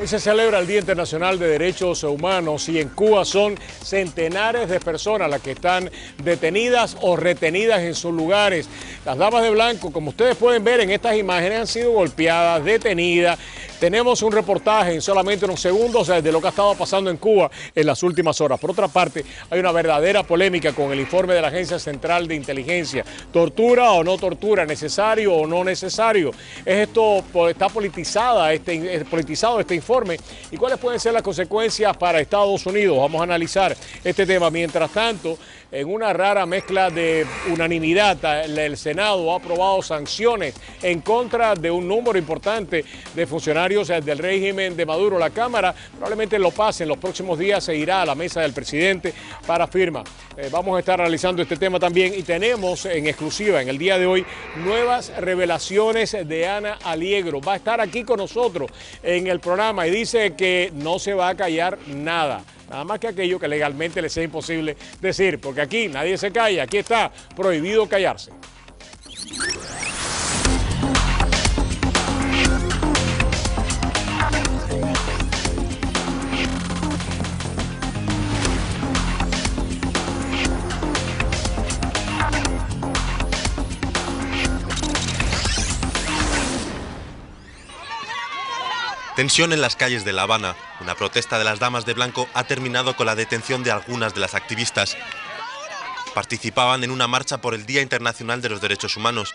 Hoy se celebra el Día Internacional de Derechos Humanos y en Cuba son centenares de personas las que están detenidas o retenidas en sus lugares. Las damas de blanco, como ustedes pueden ver en estas imágenes, han sido golpeadas, detenidas, tenemos un reportaje en solamente unos segundos de lo que ha estado pasando en Cuba en las últimas horas. Por otra parte, hay una verdadera polémica con el informe de la Agencia Central de Inteligencia. ¿Tortura o no tortura? ¿Necesario o no necesario? esto, está este, politizado este informe? ¿Y cuáles pueden ser las consecuencias para Estados Unidos? Vamos a analizar este tema. Mientras tanto, en una rara mezcla de unanimidad, el Senado ha aprobado sanciones en contra de un número importante de funcionarios eh, del régimen de Maduro. La Cámara probablemente lo pase en los próximos días, se irá a la mesa del presidente para firma. Eh, vamos a estar realizando este tema también y tenemos en exclusiva en el día de hoy nuevas revelaciones de Ana Aliegro. Va a estar aquí con nosotros en el programa y dice que no se va a callar nada. Nada más que aquello que legalmente les sea imposible decir, porque aquí nadie se calla, aquí está prohibido callarse. Tensión en las calles de La Habana. Una protesta de las damas de blanco ha terminado con la detención de algunas de las activistas. Participaban en una marcha por el Día Internacional de los Derechos Humanos.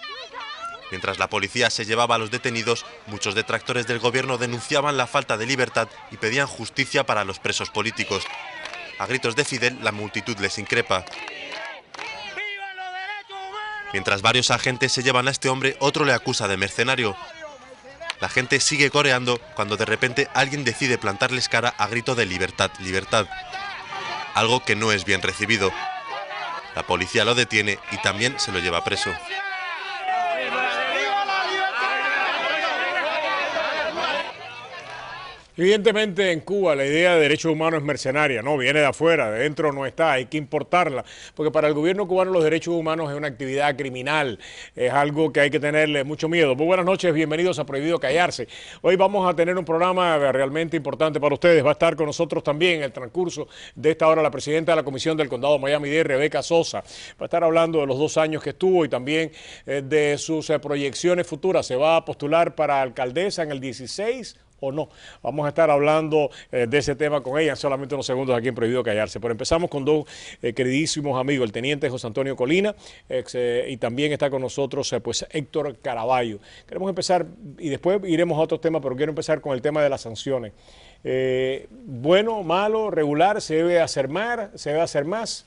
Mientras la policía se llevaba a los detenidos, muchos detractores del gobierno denunciaban la falta de libertad y pedían justicia para los presos políticos. A gritos de Fidel, la multitud les increpa. Mientras varios agentes se llevan a este hombre, otro le acusa de mercenario. La gente sigue coreando cuando de repente alguien decide plantarles cara a grito de libertad, libertad. Algo que no es bien recibido. La policía lo detiene y también se lo lleva preso. Evidentemente en Cuba la idea de derechos humanos es mercenaria, no, viene de afuera, de dentro no está, hay que importarla, porque para el gobierno cubano los derechos humanos es una actividad criminal, es algo que hay que tenerle mucho miedo. Muy buenas noches, bienvenidos a Prohibido Callarse. Hoy vamos a tener un programa realmente importante para ustedes, va a estar con nosotros también en el transcurso de esta hora la presidenta de la Comisión del Condado de miami de Rebeca Sosa, va a estar hablando de los dos años que estuvo y también eh, de sus eh, proyecciones futuras. Se va a postular para alcaldesa en el 16 o no. Vamos a estar hablando eh, de ese tema con ella solamente unos segundos aquí en Prohibido Callarse. Pero empezamos con dos eh, queridísimos amigos, el teniente José Antonio Colina eh, y también está con nosotros pues Héctor Caraballo. Queremos empezar y después iremos a otros temas, pero quiero empezar con el tema de las sanciones. bueno, malo, regular, se debe hacer más, se debe hacer más.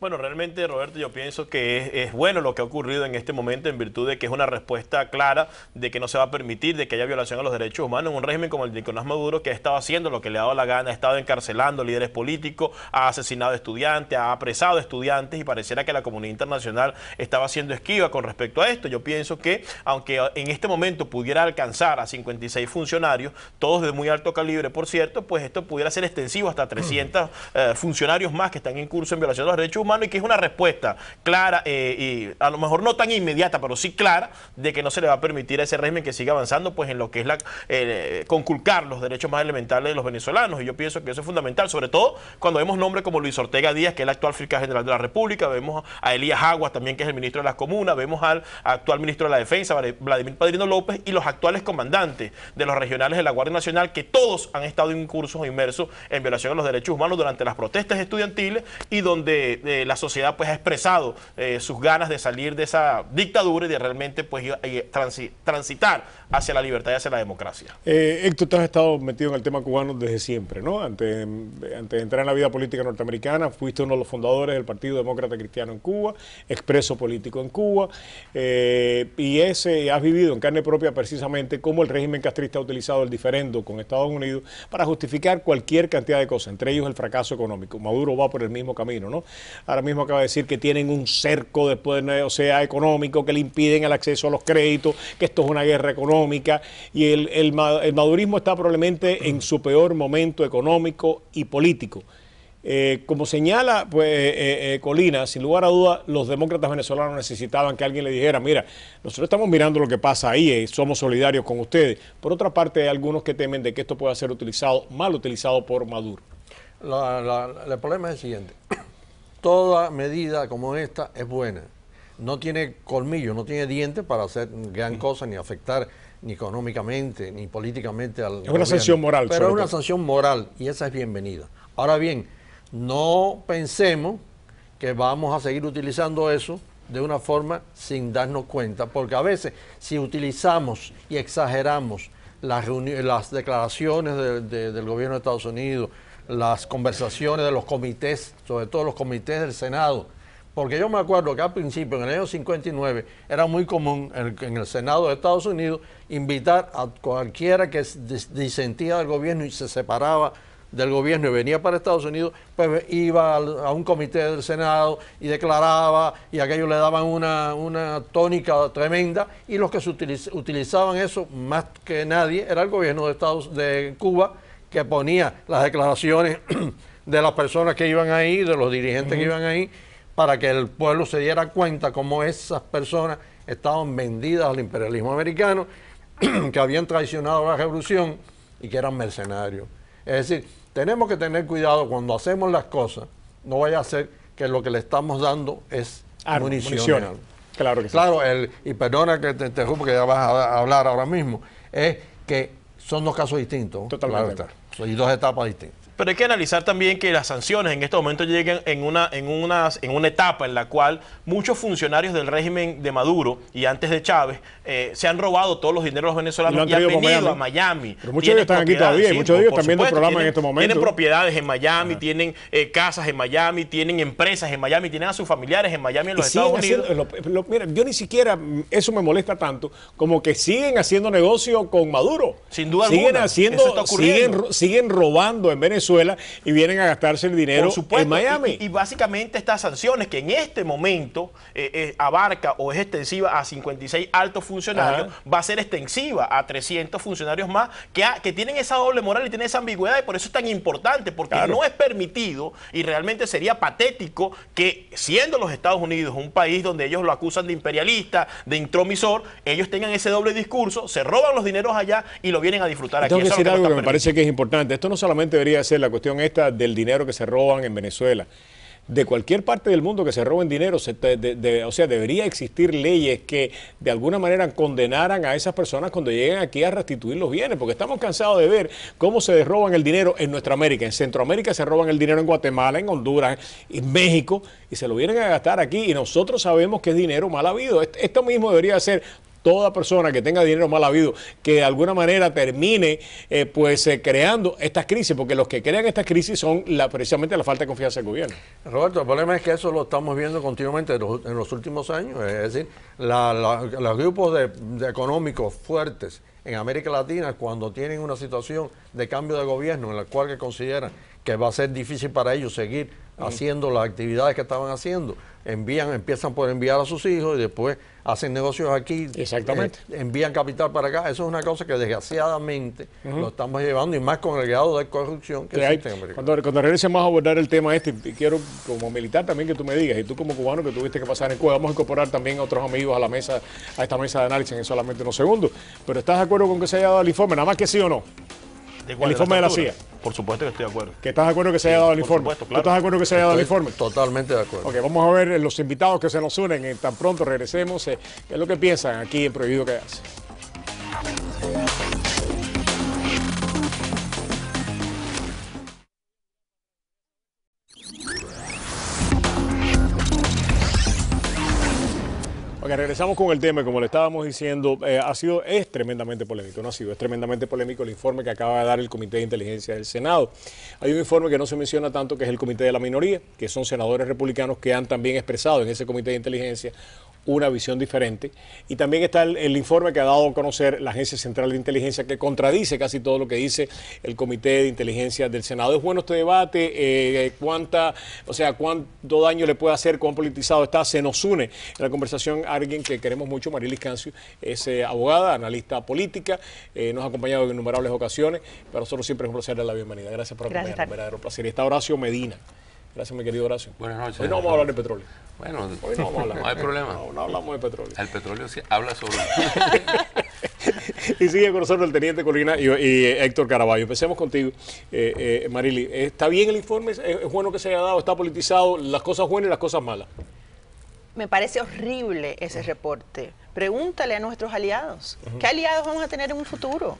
Bueno, realmente, Roberto, yo pienso que es, bueno lo que ha ocurrido en este momento en virtud de que es una respuesta clara de que no se va a permitir de que haya violación a los derechos humanos en un régimen como el de Nicolás Maduro, que ha estado haciendo lo que le ha dado la gana, ha estado encarcelando líderes políticos, ha asesinado estudiantes, ha apresado estudiantes y pareciera que la comunidad internacional estaba haciendo esquiva con respecto a esto. Yo pienso que, aunque en este momento pudiera alcanzar a 56 funcionarios, todos de muy alto calibre, por cierto, pues esto pudiera ser extensivo hasta 300 eh, funcionarios más que están en curso en violación a los derechos humanos y que es una respuesta clara eh, y a lo mejor no tan inmediata, pero sí clara, de que no se le va a permitir a ese régimen que siga avanzando pues en lo que es la eh, conculcar los derechos más elementales de los venezolanos. Y yo pienso que eso es fundamental, sobre todo cuando vemos nombres como Luis Ortega Díaz, que es el actual fiscal general de la República, vemos a Elías Aguas también, que es el ministro de las comunas, vemos al actual ministro de la Defensa, Vladimir Padrino López, y los actuales comandantes de los regionales de la Guardia Nacional, que todos han estado en cursos inmersos en violación a los derechos humanos durante las protestas estudiantiles y donde... Eh, eh, la sociedad pues ha expresado eh, sus ganas de salir de esa dictadura y de realmente pues eh, transitar hacia la libertad y hacia la democracia. Héctor, tú has estado metido en el tema cubano desde siempre, ¿no? Antes, de entrar en la vida política norteamericana, fuiste uno de los fundadores del Partido Demócrata Cristiano en Cuba, expreso político en Cuba, y ese has vivido en carne propia precisamente cómo el régimen castrista ha utilizado el diferendo con Estados Unidos para justificar cualquier cantidad de cosas, entre ellos el fracaso económico. Maduro va por el mismo camino, ¿no? ahora mismo acaba de decir que tienen un cerco después, o sea, económico, que le impiden el acceso a los créditos, que esto es una guerra económica, y el, madurismo está probablemente en su peor momento económico y político. Eh, como señala pues, eh, eh, Colina, sin lugar a dudas, los demócratas venezolanos necesitaban que alguien le dijera, mira, nosotros estamos mirando lo que pasa ahí, somos solidarios con ustedes. Por otra parte, hay algunos que temen de que esto pueda ser utilizado, mal utilizado por Maduro. el problema es el siguiente toda medida como esta es buena. No tiene colmillo, no tiene dientes para hacer gran cosa ni afectar ni económicamente ni políticamente al. Es una sanción moral. Pero es una sanción moral y esa es bienvenida. Ahora bien, no pensemos que vamos a seguir utilizando eso de una forma sin darnos cuenta, porque a veces si utilizamos y exageramos las, las declaraciones del gobierno de Estados Unidos, las conversaciones de los comités, sobre todo los comités del Senado. Porque yo me acuerdo que al principio, en el año 59, era muy común en, el Senado de Estados Unidos invitar a cualquiera que disentía del gobierno y se separaba del gobierno y venía para Estados Unidos, pues iba a un comité del Senado y declaraba y aquellos le daban una, tónica tremenda y los que se utilizaban eso más que nadie era el gobierno de, Estados, de Cuba que ponía las declaraciones de las personas que iban ahí, de los dirigentes que iban ahí, para que el pueblo se diera cuenta cómo esas personas estaban vendidas al imperialismo americano, que habían traicionado la revolución y que eran mercenarios. Es decir, tenemos que tener cuidado cuando hacemos las cosas, no vaya a ser que lo que le estamos dando es munición. Claro que sí. Claro, el, y perdona que te interrumpa, que ya vas a, hablar ahora mismo, es que son dos casos distintos. Totalmente. Son dos etapas distintas pero hay que analizar también que las sanciones en este momento llegan en una, en una, en una etapa en la cual muchos funcionarios del régimen de Maduro y antes de Chávez eh, se han robado todos los dineros venezolanos y, han, y venido a Miami. Pero muchos de ellos están aquí todavía, muchos de ellos también tienen programa en este momento. Tienen propiedades en Miami, tienen eh, casas en Miami, tienen empresas en Miami, tienen a sus familiares en Miami, en los Estados Unidos. Eh, yo ni siquiera, mm, eso me molesta tanto, como que siguen haciendo negocio con Maduro. Sin duda siguen alguna. Haciendo, siguen, siguen robando en Venezuela y vienen a gastarse el dinero en Miami. Y, básicamente estas sanciones que en este momento eh, eh, abarca o es extensiva a 56 altos funcionarios, va a ser extensiva a 300 funcionarios más que, tienen esa doble moral y tienen esa ambigüedad y por eso es tan importante, porque no es permitido y realmente sería patético que siendo los Estados Unidos un país donde ellos lo acusan de imperialista, de intromisor, ellos tengan ese doble discurso, se roban los dineros allá y lo vienen a disfrutar aquí. me parece que es importante. Esto no solamente debería la cuestión esta del dinero que se roban en Venezuela. De cualquier parte del mundo que se roben dinero, o sea, debería existir leyes que de alguna manera condenaran a esas personas cuando lleguen aquí a restituir los bienes, porque estamos cansados de ver cómo se roban el dinero en nuestra América. En Centroamérica se roban el dinero en Guatemala, en Honduras, en México, y se lo vienen a gastar aquí, y nosotros sabemos que es dinero mal habido. Esto mismo debería ser toda persona que tenga dinero mal habido, que de alguna manera termine eh, pues eh, creando estas crisis, porque los que crean estas crisis son precisamente la falta de confianza del gobierno. Roberto, el problema es que eso lo estamos viendo continuamente en los, últimos años, eh, es decir, los grupos de económicos fuertes en América Latina, cuando tienen una situación de cambio de gobierno en la cual que consideran que va a ser difícil para ellos seguir haciendo las actividades que estaban haciendo. Envían, empiezan por enviar a sus hijos y después hacen negocios aquí. Exactamente. Eh, envían capital para acá. Eso es una cosa que desgraciadamente lo estamos llevando y más con el grado de corrupción que, existe en América. Cuando, cuando regresemos a abordar el tema este, quiero como militar también que tú me digas, y tú como cubano que tuviste que pasar en Cuba, vamos a incorporar también a otros amigos a la mesa, a esta mesa de análisis en solamente unos segundos. Pero ¿estás de acuerdo con que se haya dado el informe? Nada más que sí o no el informe de la, CIA. Por supuesto que estoy de acuerdo. estás de acuerdo que se haya dado el informe? estás de acuerdo que se haya dado el informe? Totalmente de acuerdo. Ok, vamos a ver eh, los invitados que se nos unen. Eh, tan pronto regresemos. Eh, ¿Qué es lo que piensan aquí en Prohibido hace? regresamos con el tema, como le estábamos diciendo, eh, ha sido, es tremendamente polémico, no ha sido, es tremendamente polémico el informe que acaba de dar el Comité de Inteligencia del Senado. Hay un informe que no se menciona tanto, que es el Comité de la Minoría, que son senadores republicanos que han también expresado en ese Comité de Inteligencia una visión diferente. Y también está el, informe que ha dado a conocer la Agencia Central de Inteligencia, que contradice casi todo lo que dice el Comité de Inteligencia del Senado. Es bueno este debate, eh, cuánta, o sea, cuánto daño le puede hacer, cuán politizado está. Se nos une en la conversación alguien que queremos mucho, Marilis Cancio, es eh, abogada, analista política, eh, nos ha acompañado en innumerables ocasiones. Para nosotros siempre es un placer darle la bienvenida. Gracias por acompañarnos, verdadero placer. Y está Horacio Medina. Gracias, mi querido Horacio. Buenas noches. Hoy no vamos a hablar de petróleo. Bueno, hoy no vamos a hablar. No hay problema. No, no hablamos de petróleo. El petróleo sí habla sobre. y sigue con nosotros el teniente Colina y, eh, Héctor Caraballo. Empecemos contigo, eh, eh, Marili. ¿Está bien el informe? ¿Es, bueno que se haya dado? ¿Está politizado? ¿Las cosas buenas y las cosas malas? Me parece horrible ese reporte. Pregúntale a nuestros aliados. ¿Qué aliados vamos a tener en un futuro?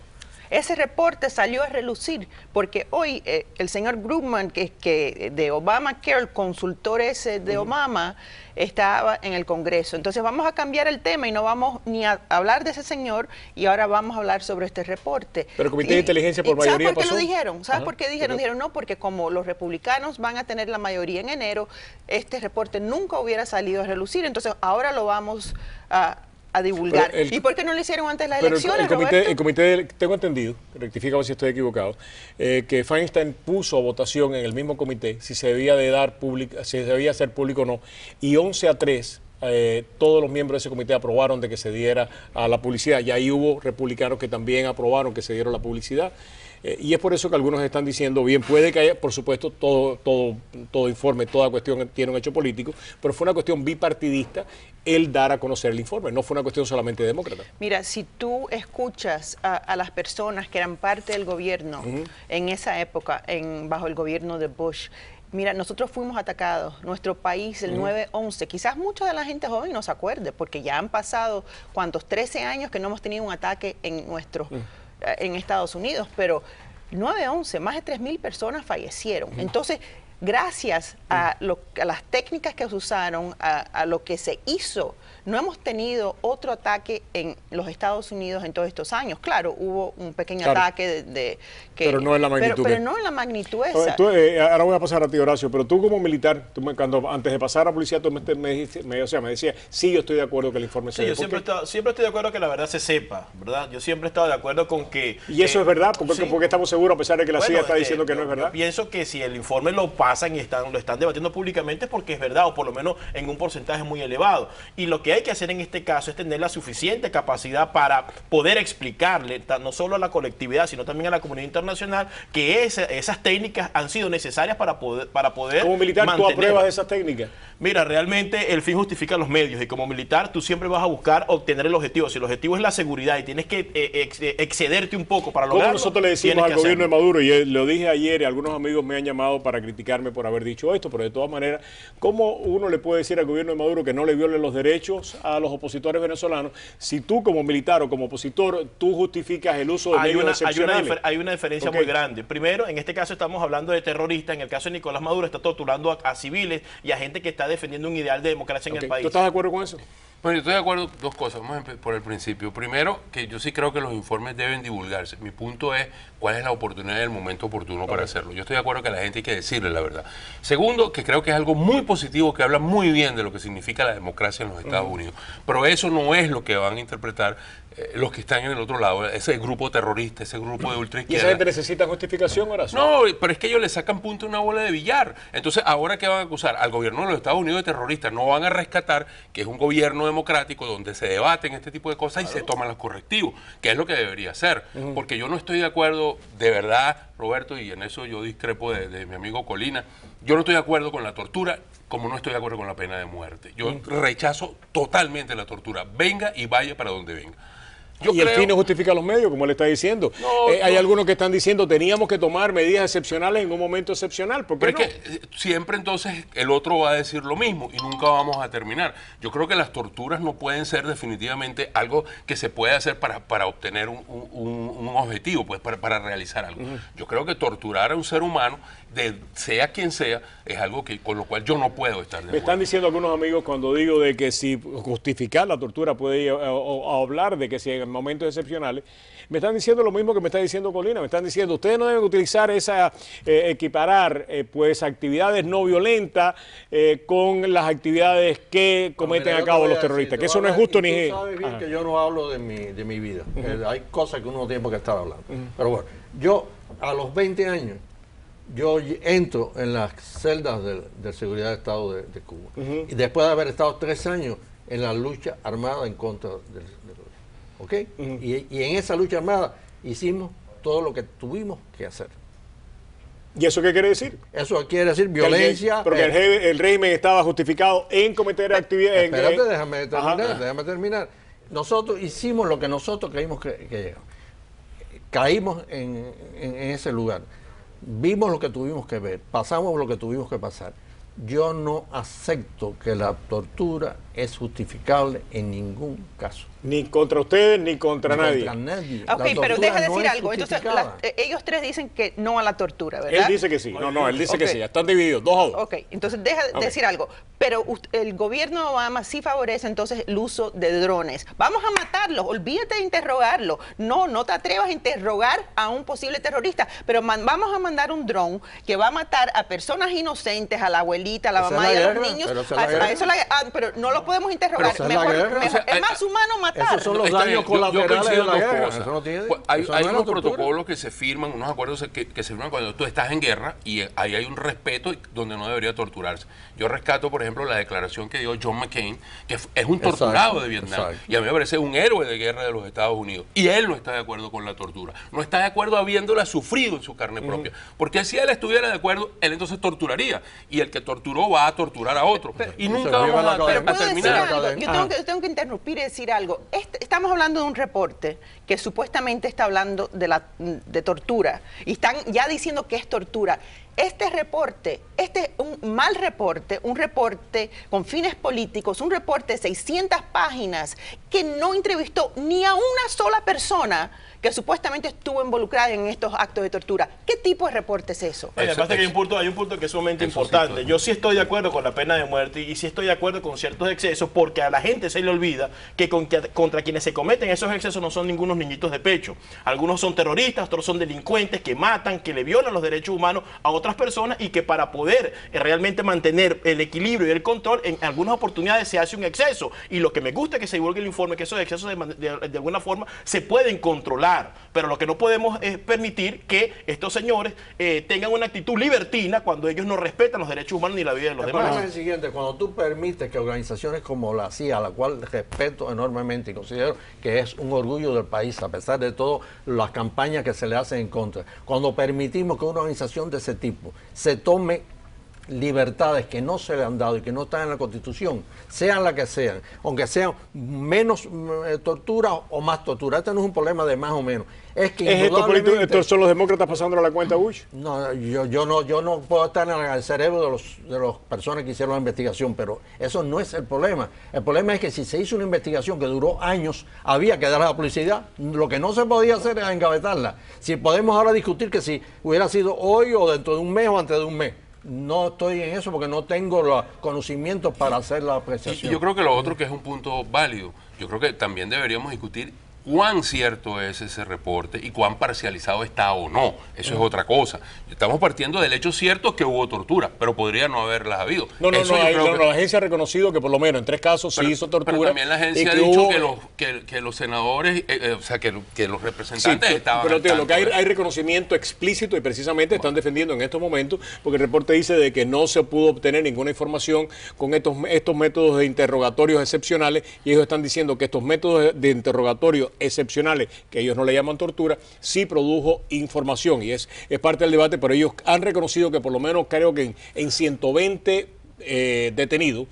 Ese reporte salió a relucir porque hoy eh, el señor Grumman, que, que de Obama, el consultor ese de Obama, estaba en el Congreso. Entonces vamos a cambiar el tema y no vamos ni a hablar de ese señor y ahora vamos a hablar sobre este reporte. Pero el Comité de Inteligencia por mayoría ¿Sabes por qué lo dijeron? ¿Sabes por qué dijeron? Dijeron no, porque como los republicanos van a tener la mayoría en enero, este reporte nunca hubiera salido a relucir. Entonces ahora lo vamos a a divulgar. ¿Y por qué no lo hicieron antes de las elecciones? El, comité, tengo entendido, rectificamos si estoy equivocado, eh, que Feinstein puso votación en el mismo comité si se debía de dar pública si debía hacer público o no, y 11 a 3 eh, todos los miembros de ese comité aprobaron de que se diera a la publicidad. Y ahí hubo republicanos que también aprobaron que se diera la publicidad. Eh, y es por eso que algunos están diciendo, bien, puede que haya, por supuesto, todo, todo, todo informe, toda cuestión tiene un hecho político, pero fue una cuestión bipartidista el dar a conocer el informe, no fue una cuestión solamente demócrata. Mira, si tú escuchas a, las personas que eran parte del gobierno en esa época, en, bajo el gobierno de Bush, Mira, nosotros fuimos atacados, nuestro país, el 9-11. Quizás mucha de la gente joven no se acuerde, porque ya han pasado, cuantos, 13 años que no hemos tenido un ataque en nuestro país. Eh, en Estados Unidos, pero 9-11, más de 3.000 personas fallecieron. Entonces, gracias a, las técnicas que se usaron, a lo que se hizo no hemos tenido otro ataque en los Estados Unidos en todos estos años. Claro, hubo un pequeño ataque de, que, pero no en la magnitud. Pero, no en la magnitud esa. Eh, ahora voy a pasar a ti, Horacio, pero tú como militar, tú me, cuando, antes de pasar a policía, tú me, me, o sea, me decías, sí, yo estoy de acuerdo que el informe sea yo siempre, siempre estoy de acuerdo que la verdad se sepa, ¿verdad? Yo siempre he estado de acuerdo con que... Y eso eh, es verdad, porque, porque, estamos seguros, a pesar de que la CIA está eh, diciendo que no es verdad. pienso que si el informe lo pasan y están, lo están debatiendo públicamente es porque es verdad, o por lo menos en un porcentaje muy elevado. Y lo que hay que hacer en este caso es tener la suficiente capacidad para poder explicarle, no solo a la colectividad, sino también a la comunidad internacional, que esas técnicas han sido necesarias para poder... Para poder como militar, mantener. ¿tú apruebas esas técnicas? Mira, realmente el fin justifica los medios y como militar tú siempre vas a buscar obtener el objetivo. Si el objetivo es la seguridad y tienes que eh, eh, excederte un poco para lograrlo... nosotros le decimos al gobierno de Maduro, y lo dije ayer, y algunos amigos me han llamado para criticarme por haber dicho esto, pero de todas maneras, ¿cómo uno le puede decir al gobierno de Maduro que no le viole los derechos a los opositores venezolanos si tú como militar o como opositor, tú justificas el uso de medios Hay una, hay una diferencia muy grande. Primero, en este caso estamos hablando de terroristas, en el caso de Nicolás Maduro está torturando a, civiles y a gente que está defendiendo un ideal de democracia en el país. ¿Tú estás de acuerdo con eso? Bueno, yo estoy de acuerdo dos cosas. Vamos por el principio. Primero, que yo sí creo que los informes deben divulgarse. Mi punto es cuál es la oportunidad y el momento oportuno para hacerlo. Yo estoy de acuerdo que a la gente hay que decirle la verdad. Segundo, que creo que es algo muy positivo, que habla muy bien de lo que significa la democracia en los Estados Unidos. Pero eso no es lo que van a interpretar eh, los que están en el otro lado, ese grupo terrorista, ese grupo de ultraizquierda. ¿Y esa gente necesita justificación, ahora? No, pero es que ellos le sacan punto a una bola de billar. Entonces, ¿ahora qué van a acusar? Al gobierno de los Estados Unidos de terrorista. No van a rescatar que es un gobierno democrático donde se debaten este tipo de cosas y se toman los correctivos, que es lo que debería ser. Porque yo no estoy de acuerdo, de verdad, Roberto, y en eso yo discrepo de mi amigo Colina, yo no estoy de acuerdo con la tortura como no estoy de acuerdo con la pena de muerte. Yo rechazo totalmente la tortura, venga y vaya para donde venga. y el fin no justifica los medios, como le está diciendo. Eh, hay algunos que están diciendo teníamos que tomar medidas excepcionales en un momento excepcional. Pero es que eh, siempre entonces el otro va a decir lo mismo y nunca vamos a terminar. Yo creo que las torturas no pueden ser definitivamente algo que se puede hacer para, obtener un, objetivo, pues para, para realizar algo. Yo creo que torturar a un ser humano de sea quien sea, es algo que con lo cual yo no puedo estar de acuerdo. Me están diciendo algunos amigos cuando digo de que si justificar la tortura puede ir a, hablar de que si en momentos excepcionales, me están diciendo lo mismo que me está diciendo Colina, me están diciendo ustedes no deben utilizar esa, eh, equiparar eh, pues actividades no violentas eh, con las actividades que cometen a cabo los terroristas, que eso no es justo ni... Tú sabes bien que yo no hablo de mi, vida, hay cosas que uno tiene que estar hablando, pero bueno, yo a los 20 años yo entro en las celdas de, seguridad de Estado de, Cuba. Y después de haber estado tres años en la lucha armada en contra del... De, ¿Ok? y, en esa lucha armada hicimos todo lo que tuvimos que hacer. ¿Y eso qué quiere decir? Eso quiere decir violencia. porque eh. el, régimen estaba justificado en cometer actividades. Espérate, déjame terminar, déjame terminar. Nosotros hicimos lo que nosotros creímos que, caímos en, ese lugar vimos lo que tuvimos que ver, pasamos lo que tuvimos que pasar. Yo no acepto que la tortura es justificable en ningún caso. Ni contra ustedes ni contra nadie. pero deja de decir algo. Entonces, eh, ellos tres dicen que no a la tortura, ¿verdad? Él dice que sí. No, no, él dice que sí. Están divididos, dos a dos. Ok, entonces deja de decir algo. Pero el gobierno de Obama sí favorece entonces el uso de drones. Vamos a matarlos, olvídate de interrogarlo. No, no te atrevas a interrogar a un posible terrorista, pero vamos a mandar un dron que va a matar a personas inocentes, a la abuelita, a la mamá y a los niños. eso ah, pero no podemos interrogar. es, eh, más humano eh, matar. Esos son los daños colaterales la hay, unos protocolos que se firman, unos acuerdos que, se firman cuando tú estás en guerra y eh, ahí hay un respeto donde no debería torturarse. Yo rescato, por ejemplo, la declaración que dio John McCain, que es un torturado de Vietnam. Y a mí me parece un héroe de guerra de los Estados Unidos. Y él no está de acuerdo con la tortura. No está de acuerdo habiéndola sufrido en su carne propia. Porque si él estuviera de acuerdo, él entonces torturaría. Y el que torturó va a torturar a otro. y nunca vamos a, a, yo tengo ah. que, tengo que, interrumpir y decir algo. Este, estamos hablando de un reporte que supuestamente está hablando de, de tortura y están ya diciendo que es tortura. Este reporte, este es un mal reporte, un reporte con fines políticos, un reporte de 600 páginas que no entrevistó ni a una sola persona que supuestamente estuvo involucrada en estos actos de tortura. ¿Qué tipo de reporte es eso? hay, un punto, que es sumamente importante. Yo sí estoy de acuerdo con la pena de muerte y sí estoy de acuerdo con ciertos excesos porque a la gente se le olvida que, contra quienes se cometen esos excesos no son ningunos niñitos de pecho. Algunos son terroristas, otros son delincuentes que matan, que le violan los derechos humanos a otras personas y que para poder eh, realmente mantener el equilibrio y el control, en algunas oportunidades se hace un exceso. Y lo que me gusta es que se divulgue el informe, que esos excesos de alguna forma se pueden controlar pero lo que no podemos es eh, permitir que estos señores eh, tengan una actitud libertina cuando ellos no respetan los derechos humanos ni la vida de los demás. es el siguiente, cuando tú permites que organizaciones como la CIA, a la cual respeto enormemente y considero que es un orgullo del país, a pesar de todas las campañas que se le hacen en contra, cuando permitimos que una organización de ese tipo se tome libertades que no se le han dado y que no están en la Constitución, sean las que sean, aunque sean menos mm, eh, tortura o más tortura. Este no es un problema de más o menos. Es que son los demócratas pasándole la cuenta a Bush? No, yo, yo, no, yo no puedo estar en el cerebro de las de los personas que hicieron la investigación, pero eso no es el problema. El problema es que si se hizo una investigación que duró años, había que dar a la publicidad. Lo que no se podía hacer era engavetarla. Si podemos ahora discutir que si hubiera sido hoy o dentro de un mes o antes de un mes no estoy en eso porque no tengo los conocimientos para hacer la apreciación. Y, yo creo que lo otro que es un punto válido, yo creo que también deberíamos discutir cuán cierto es ese reporte y cuán parcializado está o no. Eso es otra cosa. Estamos partiendo del hecho cierto que hubo tortura, pero podría no haberla habido. No, no, no, la agencia ha reconocido que por lo menos en tres casos sí hizo tortura. Pero también la agencia ha dicho que, los, senadores, eh, eh, o sea, que, los representantes estaban... Pero lo que hay, hay, reconocimiento explícito y precisamente están defendiendo en estos momentos, porque el reporte dice de que no se pudo obtener ninguna información con estos, estos métodos de interrogatorios excepcionales y ellos están diciendo que estos métodos de interrogatorio excepcionales, que ellos no le llaman tortura, sí produjo información y es, es parte del debate, pero ellos han reconocido que por lo menos creo que en, 120 eh, detenidos,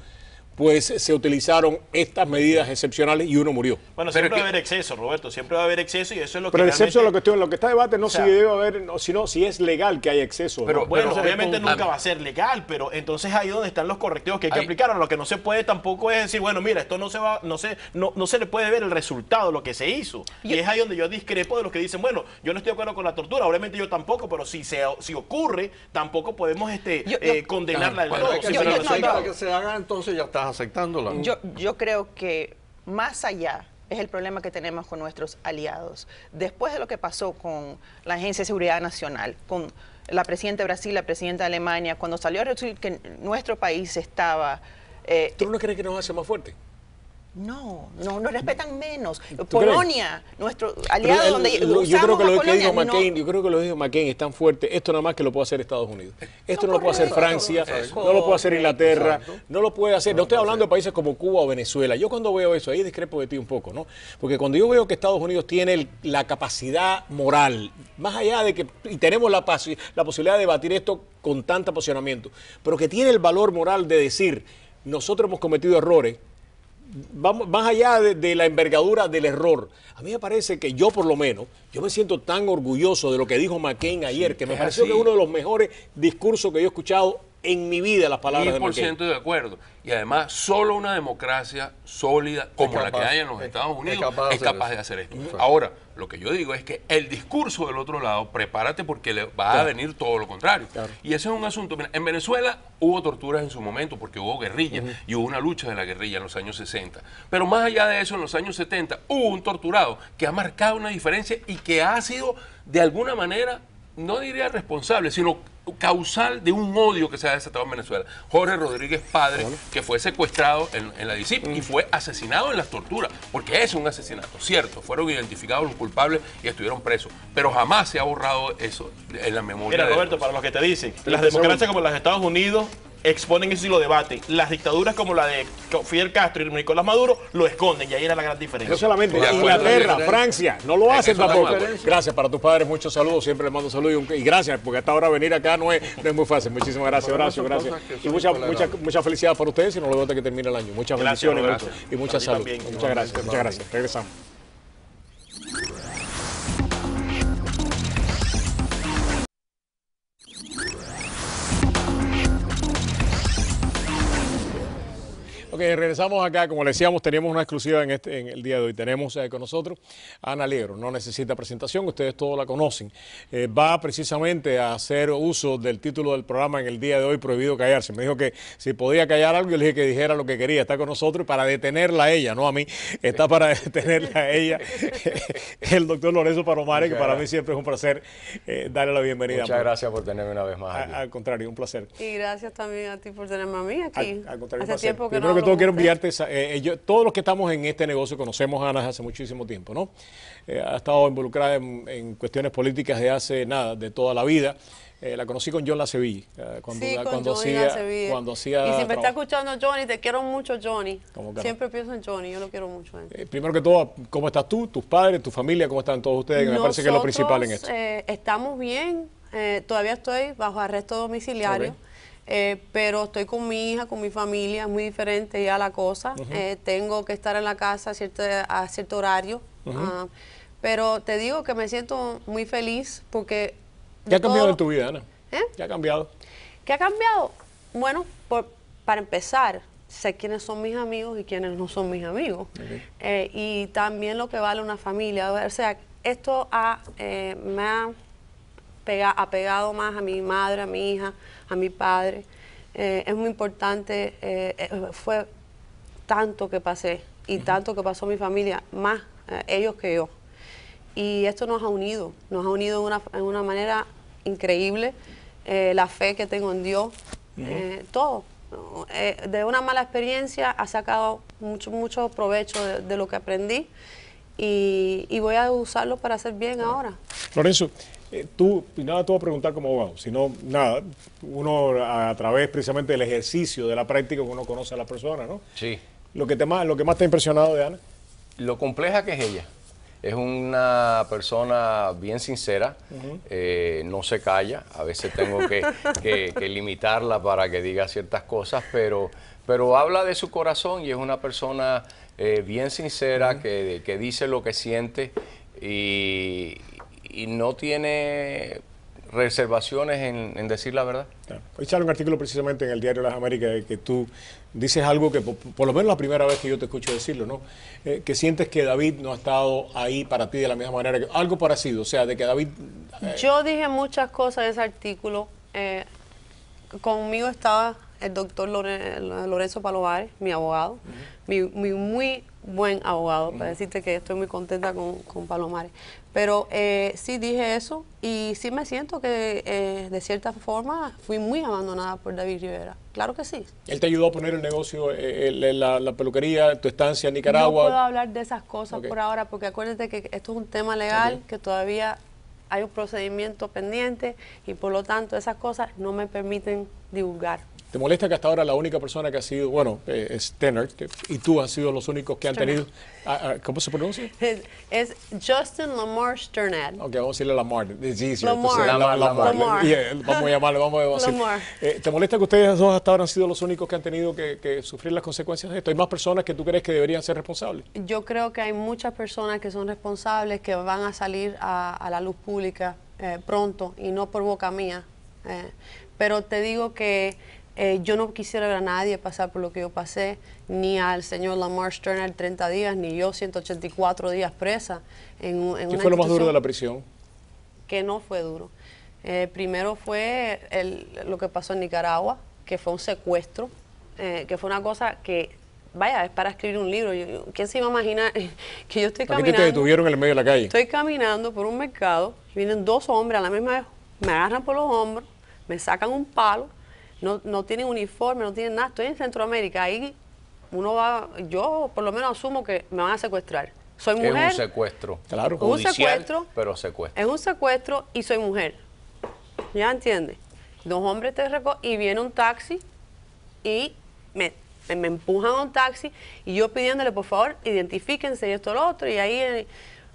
pues se utilizaron estas medidas excepcionales y uno murió. Bueno, siempre va a haber exceso, Roberto, siempre va a haber exceso y eso es lo que Pero el exceso lo que, lo está debate, no si debe haber, sino si es legal que haya exceso. Pero, Bueno, obviamente nunca ah, va a ser legal, pero entonces ahí donde están los correctivos que hay que aplicar, lo que no se puede tampoco es decir, bueno, mira, esto no se va, no se, no, no se le puede ver el resultado, lo que se hizo. y es ahí donde yo discrepo de los que dicen, bueno, yo no estoy de acuerdo con la tortura, obviamente yo tampoco, pero si se si ocurre, tampoco podemos este, eh, condenarla del todo. que se haga entonces ya está aceptándola? Yo, yo creo que más allá es el problema que tenemos con nuestros aliados. Después de lo que pasó con la Agencia de Seguridad Nacional, con la presidenta de Brasil, la presidenta de Alemania, cuando salió a decir que nuestro país estaba... Eh, ¿Tú no crees que nos hace más fuerte? No, no, nos respetan menos. Polonia, nuestro aliado donde eh, yo creo que lo que dijo McCain, yo creo que lo dijo McCain es tan fuerte, esto nada más que lo puede hacer Estados Unidos. Esto no, lo puede hacer Francia, no lo puede hacer Inglaterra, no lo puede hacer. No, estoy hablando de países como Cuba o Venezuela. Yo cuando veo eso, ahí discrepo de ti un poco, ¿no? Porque cuando yo veo que Estados Unidos tiene la capacidad moral, más allá de que y tenemos la, la posibilidad de debatir esto con tanto posicionamiento, pero que tiene el valor moral de decir, nosotros hemos cometido errores vamos, más allá de, la envergadura del error, a mí me parece que yo por lo menos, yo me siento tan orgulloso de lo que dijo McCain ayer, que me pareció uno de los mejores discursos que yo he escuchado en mi vida las palabras de presidente 100% de acuerdo. Y además, solo una democracia sólida como la que hay en los Estados Unidos es capaz, de hacer esto. Ahora, lo que yo digo es que el discurso del otro lado, prepárate porque le va a venir todo lo contrario. Y ese es un asunto. en Venezuela hubo torturas en su momento porque hubo guerrillas y hubo una lucha de la guerrilla en los años 60. Pero más allá de eso, en los años 70 hubo un torturado que ha marcado una diferencia y que ha sido de alguna manera no diría responsable, sino causal de un odio que se ha desatado en Venezuela. Jorge Rodríguez Padre, que fue secuestrado en, la DICIP y mm. fue asesinado en las torturas, porque es un asesinato, cierto, fueron identificados los culpables y estuvieron presos, pero jamás se ha borrado eso en la memoria. Mira, Roberto, para los que te dicen, las democracias como las Estados Unidos exponen eso y lo debaten. Las dictaduras como la de Fidel Castro y Nicolás Maduro lo esconden y ahí era la gran diferencia. No solamente Inglaterra, Francia, no lo hacen tampoco. Gracias para tus padres, muchos saludos, siempre les mando saludos y, y gracias, porque hasta ahora venir acá no es, muy fácil. Muchísimas gracias, Horacio, gracias. Y mucha, mucha, felicidad para ustedes y nos vemos hasta que termine el año. Muchas gracias, y muchas salud. Muchas gracias, muchas gracias. Regresamos. regresamos acá. Como le decíamos, tenemos una exclusiva en, este, en el día de hoy. Tenemos eh, con nosotros a Ana liegro No necesita presentación, ustedes todos la conocen. Eh, va precisamente a hacer uso del título del programa en el día de hoy, Prohibido Callarse. Me dijo que si podía callar algo, yo le dije que dijera lo que quería. Está con nosotros para detenerla a ella, no a mí. Está para detenerla a ella el doctor Lorenzo Palomares, que para mí siempre es un placer eh, darle la bienvenida. Muchas gracias por tenerme una vez más. al contrario, un placer. Y gracias también a ti por tenerme a mí aquí. Hace tiempo que no Quiero quiero enviarte, eh, eh, todos los que estamos en este negocio conocemos a Ana hace muchísimo tiempo, ¿no? Eh, ha estado involucrada en, cuestiones políticas de hace nada, de toda la vida. la conocí con John La cuando, cuando, hacía, cuando hacía... Y si me está escuchando Johnny, te quiero mucho Johnny. Siempre pienso en Johnny, yo lo quiero mucho. primero que todo, ¿cómo estás tú, tus padres, tu familia, cómo están todos ustedes? me parece que es lo principal en esto. estamos bien, todavía estoy bajo arresto domiciliario. Eh, pero estoy con mi hija, con mi familia, es muy diferente ya la cosa. Eh, tengo que estar en la casa a cierto, a cierto horario. Ah, pero te digo que me siento muy feliz porque... ya ha cambiado en tu vida, Ana? ¿Eh? ¿Qué ha cambiado? ¿Qué ha cambiado? Bueno, para empezar, sé quiénes son mis amigos y quiénes no son mis amigos. Eh, y también lo que vale una familia. O sea, esto ha, me ha apegado más a mi madre, a mi hija, a mi padre. Eh, es muy importante, eh, eh, fue tanto que pasé y tanto que pasó mi familia, más ellos que yo. Y esto nos ha unido, nos ha unido en una, manera increíble, la fe que tengo en Dios, todo. de una mala experiencia ha sacado mucho, mucho provecho de, lo que aprendí y, voy a usarlo para hacer bien ahora. Lorenzo, eh, tú tú, nada te a preguntar como abogado, sino nada, uno a, través precisamente del ejercicio, de la práctica que uno conoce a la persona, ¿no? Sí. Lo que, más, lo que más te ha impresionado de Ana. Lo compleja que es ella. Es una persona bien sincera, eh, no se calla, a veces tengo que, limitarla para que diga ciertas cosas, pero, pero habla de su corazón y es una persona eh, bien sincera que, que dice lo que siente y, y no tiene reservaciones en, decir la verdad. Hoy sale un artículo precisamente en el diario Las Américas de eh, que tú dices algo que, por, lo menos la primera vez que yo te escucho decirlo, ¿no? Eh, que sientes que David no ha estado ahí para ti de la misma manera, que, algo parecido, o sea, de que David... Eh, yo dije muchas cosas de ese artículo. conmigo estaba el doctor Lorenzo Palomares, mi abogado, mi, muy buen abogado, para decirte que estoy muy contenta con Palomares. Pero eh, sí dije eso y sí me siento que eh, de cierta forma fui muy abandonada por David Rivera. Claro que sí. Él te ayudó a poner el negocio, eh, la, peluquería, tu estancia en Nicaragua. No puedo hablar de esas cosas por ahora porque acuérdate que esto es un tema legal que todavía hay un procedimiento pendiente y por lo tanto esas cosas no me permiten divulgar. ¿Te molesta que hasta ahora la única persona que ha sido, bueno, eh, es Tenor, y tú has sido los únicos que han tenido, ah, ah, ¿cómo se pronuncia? Es, Justin Lamar Sternet. Ok, vamos a decirle Lamar, vamos a llamarle, vamos a decir. Eh, ¿Te molesta que ustedes dos hasta ahora han sido los únicos que han tenido que, sufrir las consecuencias de esto? ¿Hay más personas que tú crees que deberían ser responsables? Yo creo que hay muchas personas que son responsables que van a salir a, la luz pública eh, pronto y no por boca mía. pero te digo que eh, yo no quisiera ver a nadie pasar por lo que yo pasé, ni al señor Lamar Sterner 30 días, ni yo 184 días presa. En, ¿Qué fue lo más duro de la prisión? Que no fue duro. Eh, primero fue lo que pasó en Nicaragua, que fue un secuestro, eh, que fue una cosa que vaya, es para escribir un libro. ¿Quién se iba a imaginar que yo estoy caminando? te detuvieron en el medio de la calle? Estoy caminando por un mercado, vienen dos hombres a la misma vez, me agarran por los hombros, me sacan un palo no, no tienen uniforme, no tienen nada. Estoy en Centroamérica, ahí uno va, yo por lo menos asumo que me van a secuestrar. Soy mujer. Es un secuestro, claro. un secuestro, pero secuestro. Es un secuestro y soy mujer. ¿Ya entiendes? Dos hombres te recogen y viene un taxi y me, me, empujan a un taxi y yo pidiéndole, por favor, identifíquense y esto, lo otro. Y ahí, eh,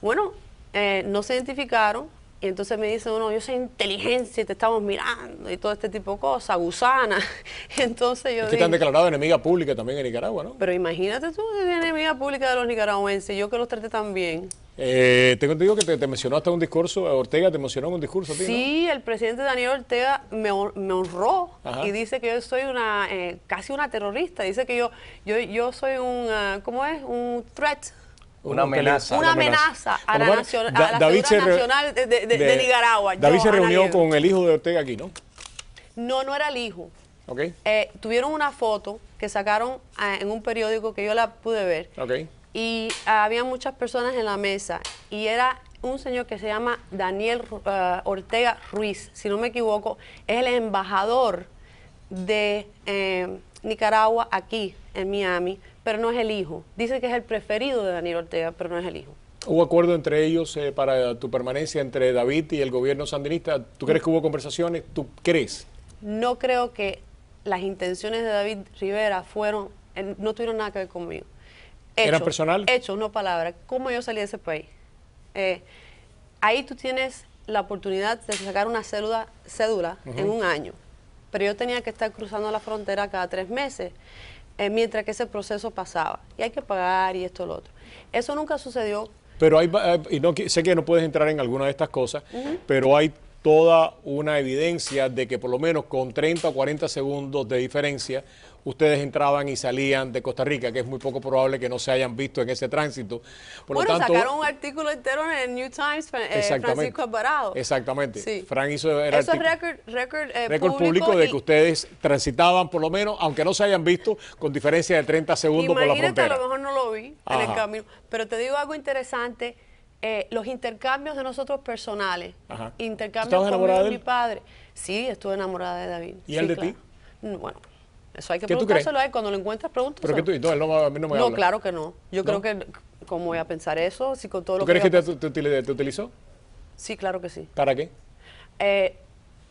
bueno, eh, no se identificaron, y entonces me dice uno, yo soy inteligencia y te estamos mirando y todo este tipo de cosas, gusana. entonces yo... Es que te han declarado enemiga pública también en Nicaragua, ¿no? Pero imagínate tú, enemiga pública de los nicaragüenses, yo que los traté tan bien. Eh, tengo te digo que te, mencionó hasta un discurso, Ortega te mencionó un discurso. A ti, sí, el presidente Daniel Ortega me, honró y dice que yo soy una eh, casi una terrorista, dice que yo, yo, yo soy un, ah, ¿cómo es? Un threat una amenaza. Una amenaza a la, nación a la nacional de, Nicaragua. David se reunió con el hijo de Ortega aquí, ¿no? No, no era el hijo. Eh, tuvieron una foto que sacaron ah, en un periódico que yo la pude ver. Y había muchas personas en la mesa. Y era un señor que se llama Daniel ah, Ortega Ruiz, si no me equivoco. Es el embajador de eh, Nicaragua aquí en Miami pero no es el hijo. Dice que es el preferido de Daniel Ortega, pero no es el hijo. ¿Hubo acuerdo entre ellos eh, para tu permanencia entre David y el gobierno sandinista? ¿Tú crees que hubo conversaciones? ¿Tú crees? No creo que las intenciones de David Rivera fueron, no tuvieron nada que ver conmigo. Hecho, ¿Era personal? Hecho, una palabra. ¿Cómo yo salí de ese país? Eh, ahí tú tienes la oportunidad de sacar una cédula en un año, pero yo tenía que estar cruzando la frontera cada tres meses eh, mientras que ese proceso pasaba. Y hay que pagar y esto, lo otro. Eso nunca sucedió. Pero hay, eh, y no, sé que no puedes entrar en alguna de estas cosas, pero hay toda una evidencia de que por lo menos con 30 o 40 segundos de diferencia ustedes entraban y salían de Costa Rica, que es muy poco probable que no se hayan visto en ese tránsito. bueno, sacaron un artículo entero en el New Times, eh, Francisco Alvarado. Exactamente. Sí. hizo el Eso es récord, eh, público, de que ustedes transitaban por lo menos, aunque no se hayan visto, con diferencia de 30 segundos por la frontera. Imagínate, a lo mejor no lo vi en el camino. Pero te digo algo interesante eh, los intercambios de nosotros personales. Intercambios de, mi padre. Sí, estuve enamorada de David. ¿Y él de ti? Mm, bueno, eso hay que preguntárselo a él. Cuando lo encuentras, pregúntaselo. ¿Pero que tú? No, él a no me No, claro que no. Yo creo que, ¿cómo voy a pensar eso? Si con todo lo crees que, te, te, utilizó? Sí, claro que sí. ¿Para qué? Eh,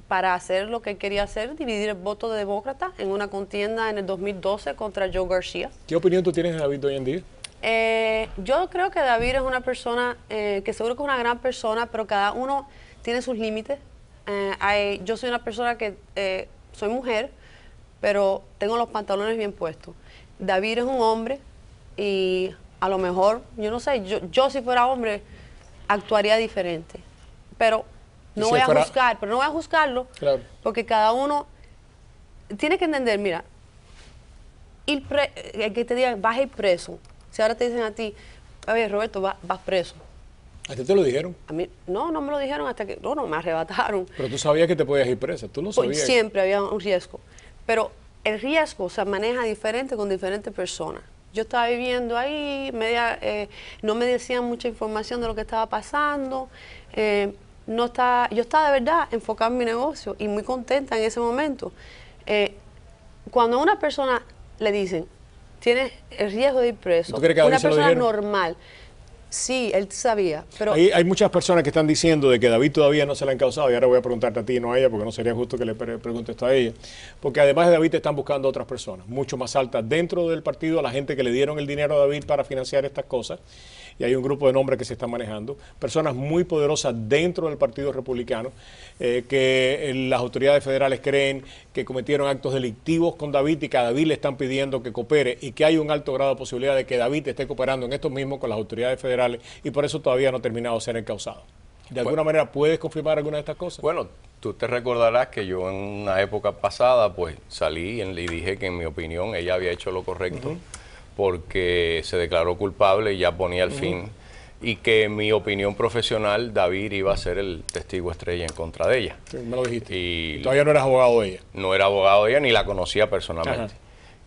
para hacer lo que quería hacer, dividir el voto de demócrata en una contienda en el 2012 contra Joe García. ¿Qué opinión tú tienes de David hoy en día? Eh, yo creo que David es una persona, eh, que seguro que es una gran persona, pero cada uno tiene sus límites. Eh, yo soy una persona que soy mujer, pero tengo los pantalones bien puestos. David es un hombre y a lo mejor, yo no sé, yo, si fuera hombre actuaría diferente. Pero no voy a juzgar, pero no voy a juzgarlo, porque cada uno tiene que entender, mira, el, que te diga, vas a ir preso, si ahora te dicen a ti, oye, Roberto, vas preso. ¿A ti te lo dijeron? A mí, no, no me lo dijeron hasta que, no, no, me arrebataron. Pero tú sabías que te podías ir preso. tú no pues sabías. siempre había un riesgo, pero el riesgo se maneja diferente con diferentes personas. Yo estaba viviendo ahí, media, eh, no me decían mucha información de lo que estaba pasando, eh, no yo estaba de verdad enfocada en mi negocio y muy contenta en ese momento. Eh, cuando a una persona le dicen, tienes el riesgo de ir preso. Una persona normal. Sí, él sabía, pero... Hay, muchas personas que están diciendo de que David todavía no se la han causado, y ahora voy a preguntarte a ti, y no a ella, porque no sería justo que le pregunte esto a ella, porque además de David te están buscando otras personas, mucho más altas dentro del partido, a la gente que le dieron el dinero a David para financiar estas cosas, y hay un grupo de nombres que se está manejando, personas muy poderosas dentro del Partido Republicano, eh, que eh, las autoridades federales creen que cometieron actos delictivos con David y que a David le están pidiendo que coopere y que hay un alto grado de posibilidad de que David esté cooperando en esto mismo con las autoridades federales y por eso todavía no ha terminado de ser encausado. ¿De alguna manera puedes confirmar alguna de estas cosas? Bueno, tú te recordarás que yo en una época pasada pues salí y le dije que en mi opinión ella había hecho lo correcto porque se declaró culpable y ya ponía el fin y que en mi opinión profesional David iba a ser el testigo estrella en contra de ella. Sí, me lo dijiste. todavía no eras abogado de ella. No era abogado de ella ni la conocía personalmente.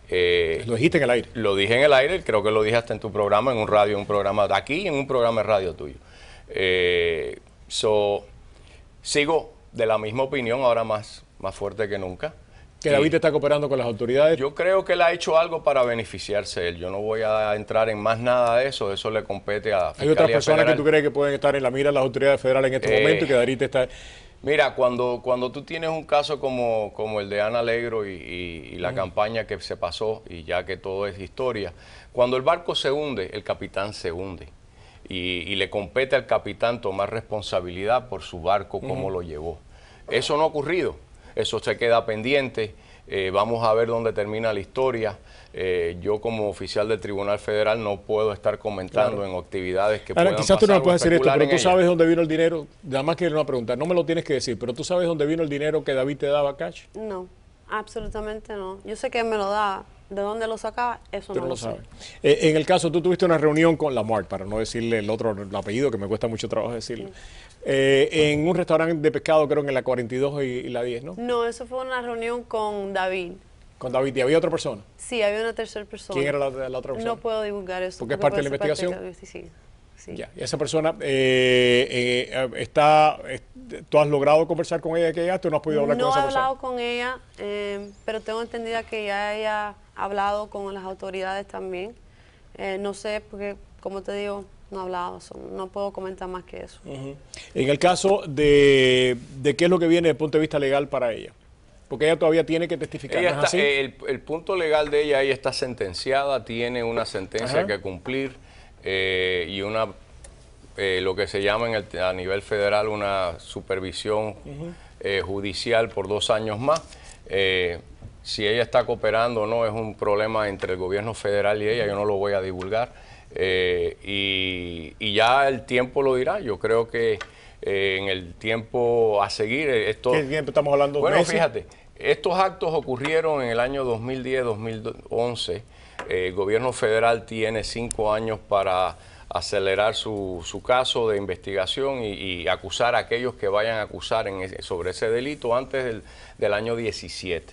Eh, lo dijiste en el aire. Lo dije en el aire, creo que lo dijiste en tu programa, en un radio, en un programa de aquí en un programa de radio tuyo. Eh, sigo de la misma opinión, ahora más, más fuerte que nunca que David está cooperando con las autoridades. Yo creo que él ha hecho algo para beneficiarse él. Yo no voy a entrar en más nada de eso. Eso le compete a la Fiscalía ¿Hay otras personas que tú crees que pueden estar en la mira de las autoridades federales en este eh, momento y que David está... Mira, cuando, cuando tú tienes un caso como, como el de Ana Alegro y, la campaña que se pasó, y ya que todo es historia, cuando el barco se hunde, el capitán se hunde. Y, le compete al capitán tomar responsabilidad por su barco, cómo lo llevó. Eso no ha ocurrido eso se queda pendiente. Eh, vamos a ver dónde termina la historia. Eh, yo como oficial del Tribunal Federal no puedo estar comentando en actividades que quizás tú no puedes decir esto, pero tú sabes dónde vino el dinero. Nada más quiero una pregunta, no me lo tienes que decir, pero tú sabes dónde vino el dinero que David te daba cash? No, absolutamente no. Yo sé que me lo da ¿De dónde lo sacaba? Eso no lo, Sé. Eh, en el caso, tú tuviste una reunión con la Lamar, para no decirle el otro apellido que me cuesta mucho trabajo decirlo. Eh, en un restaurante de pescado, creo que en la 42 y, la 10, ¿no? No, eso fue una reunión con David. Con David, ¿y había otra persona? Sí, había una tercera persona. ¿Quién era la, otra persona? No puedo divulgar eso. Porque, es parte de la investigación. sí, sí. Ya, y esa persona eh, eh, está, ¿tú has logrado conversar con ella que ya? ¿Tú no has podido hablar con esa No he hablado con ella, pero tengo entendida que ya ella hablado con las autoridades también. no sé, porque como te digo, no hablaba, no puedo comentar más que eso. En el caso de, qué es lo que viene desde el punto de vista legal para ella, porque ella todavía tiene que testificar. Eh, el, punto legal de ella, ella está sentenciada, tiene una sentencia que cumplir eh, y una eh, lo que se llama en el, a nivel federal una supervisión judicial por dos años más. si ella está cooperando o no es un problema entre el gobierno federal y ella, yo no lo voy a divulgar. Eh, y, ya el tiempo lo dirá. Yo creo que eh, en el tiempo a seguir, eh, esto... ¿Qué tiempo estamos hablando? Bueno, fíjate, estos actos ocurrieron en el año 2010-2011. el gobierno federal tiene cinco años para acelerar su, su, caso de investigación y, acusar a aquellos que vayan a acusar en sobre ese delito antes del, del año 17.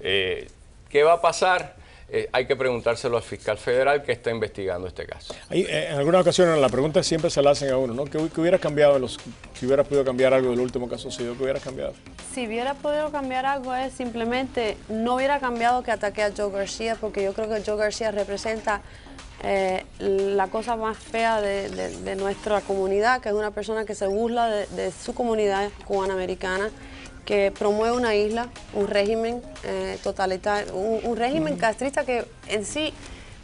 ¿Qué va a pasar? Eh, hay que preguntárselo al fiscal federal que está investigando este caso. Eh, en algunas ocasiones la pregunta siempre se la hacen a uno, ¿no? ¿Qué, hubiera cambiado, si hubieras podido cambiar algo del último caso si yo ¿Qué hubiera cambiado? Si hubiera podido cambiar algo es simplemente, no hubiera cambiado que ataque a Joe García, porque yo creo que Joe García representa eh, la cosa más fea de, nuestra comunidad, que es una persona que se burla de, su comunidad cubana-americana que promueve una isla, un régimen eh, totalitario, un, régimen castrista que en sí,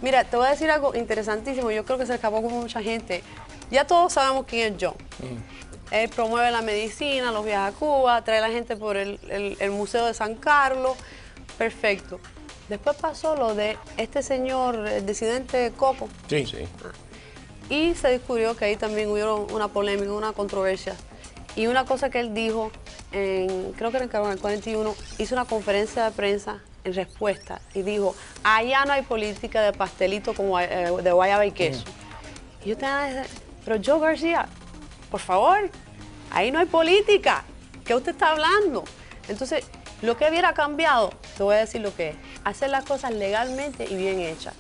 mira, te voy a decir algo interesantísimo, yo creo que se acabó con mucha gente. Ya todos sabemos quién es John. Mm. Él promueve la medicina, los viajes a Cuba, trae a la gente por el, Museo de San Carlos, perfecto. Después pasó lo de este señor, el disidente Coco. Sí, sí. Ah. Y se descubrió que ahí también hubo una polémica, una controversia. Y una cosa que él dijo creo que era en el 41, hizo una conferencia de prensa en respuesta y dijo, allá no hay política de pastelito como eh, de guayaba y queso. Mm. Y yo estaba, pero Joe García, por favor, ahí no hay política. ¿Qué usted está hablando? Entonces, lo que hubiera cambiado, te voy a decir lo que es, hacer las cosas legalmente y bien hechas.